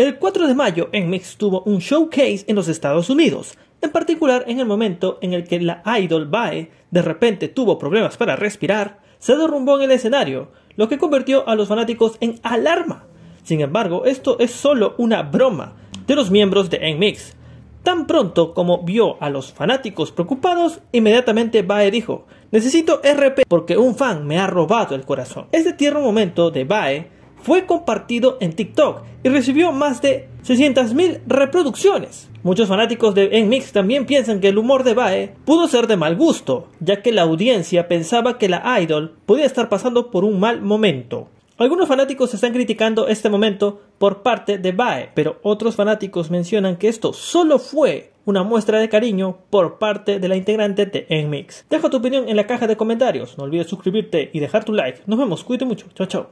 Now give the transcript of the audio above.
El 4 de mayo, Mix tuvo un showcase en los Estados Unidos, en particular en el momento en el que la idol Bae de repente tuvo problemas para respirar, se derrumbó en el escenario, lo que convirtió a los fanáticos en alarma. Sin embargo, esto es solo una broma de los miembros de Mix. Tan pronto como vio a los fanáticos preocupados, inmediatamente Bae dijo, necesito RP porque un fan me ha robado el corazón. Este tierno momento de Bae fue compartido en TikTok y recibió más de 600.000 reproducciones. Muchos fanáticos de Nmix también piensan que el humor de Bae pudo ser de mal gusto, ya que la audiencia pensaba que la idol podía estar pasando por un mal momento. Algunos fanáticos están criticando este momento por parte de Bae, pero otros fanáticos mencionan que esto solo fue una muestra de cariño por parte de la integrante de Nmix. Deja tu opinión en la caja de comentarios, no olvides suscribirte y dejar tu like. Nos vemos, cuídate mucho, chao chao.